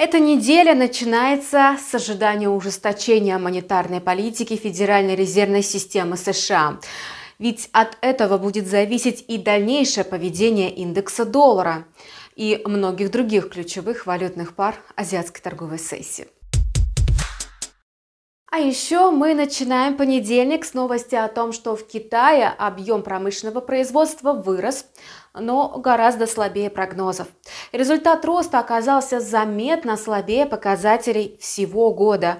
Эта неделя начинается с ожидания ужесточения монетарной политики Федеральной резервной системы США. Ведь от этого будет зависеть и дальнейшее поведение индекса доллара и многих других ключевых валютных пар азиатской торговой сессии. А еще мы начинаем понедельник с новости о том, что в Китае объем промышленного производства вырос, но гораздо слабее прогнозов. Результат роста оказался заметно слабее показателей всего года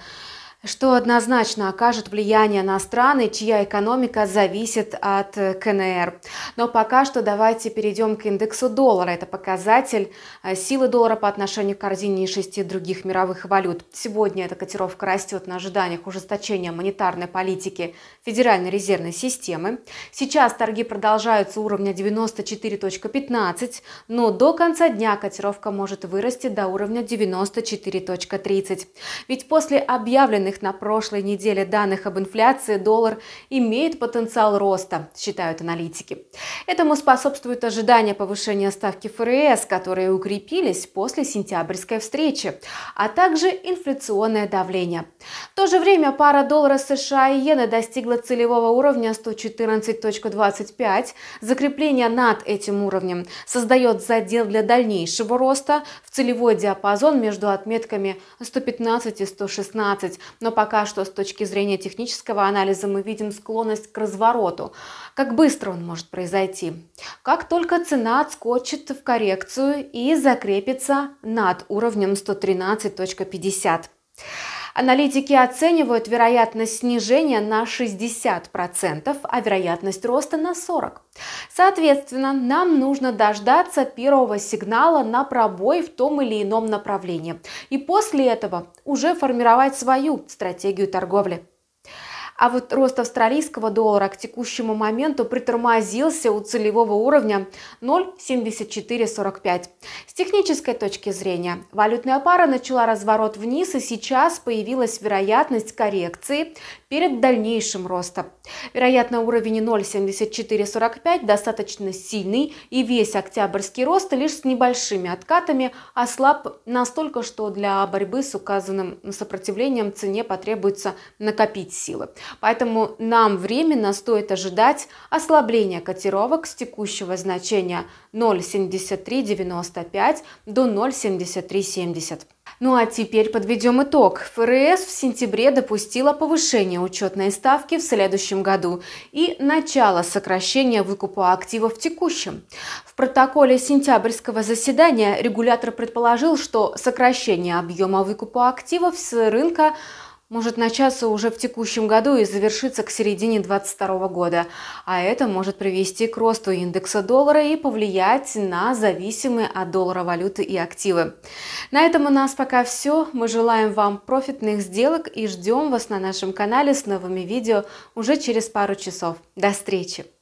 что однозначно окажет влияние на страны, чья экономика зависит от КНР. Но пока что давайте перейдем к индексу доллара. Это показатель э, силы доллара по отношению к корзине и шести других мировых валют. Сегодня эта котировка растет на ожиданиях ужесточения монетарной политики Федеральной резервной системы. Сейчас торги продолжаются уровня 94.15, но до конца дня котировка может вырасти до уровня 94.30. Ведь после объявленных на прошлой неделе данных об инфляции доллар имеет потенциал роста, считают аналитики. Этому способствует ожидание повышения ставки ФРС, которые укрепились после сентябрьской встречи, а также инфляционное давление. В то же время пара доллара США и иены достигла целевого уровня 114.25. Закрепление над этим уровнем создает задел для дальнейшего роста в целевой диапазон между отметками 115 и 116. Но пока что с точки зрения технического анализа мы видим склонность к развороту как быстро он может произойти. Как только цена отскочит в коррекцию и закрепится над уровнем 113.50. Аналитики оценивают вероятность снижения на 60%, а вероятность роста на 40%. Соответственно, нам нужно дождаться первого сигнала на пробой в том или ином направлении и после этого уже формировать свою стратегию торговли. А вот рост австралийского доллара к текущему моменту притормозился у целевого уровня 0,7445. С технической точки зрения валютная пара начала разворот вниз и сейчас появилась вероятность коррекции перед дальнейшим ростом. Вероятно, уровень 0,7445 достаточно сильный и весь октябрьский рост лишь с небольшими откатами ослаб настолько, что для борьбы с указанным сопротивлением цене потребуется накопить силы. Поэтому нам временно стоит ожидать ослабления котировок с текущего значения 0,7395 до 0,7370. Ну а теперь подведем итог. ФРС в сентябре допустила повышение учетной ставки в следующем году и начало сокращения выкупа активов в текущем. В протоколе сентябрьского заседания регулятор предположил, что сокращение объема выкупа активов с рынка может начаться уже в текущем году и завершиться к середине 2022 года, а это может привести к росту индекса доллара и повлиять на зависимые от доллара валюты и активы. На этом у нас пока все. Мы желаем вам профитных сделок и ждем вас на нашем канале с новыми видео уже через пару часов. До встречи!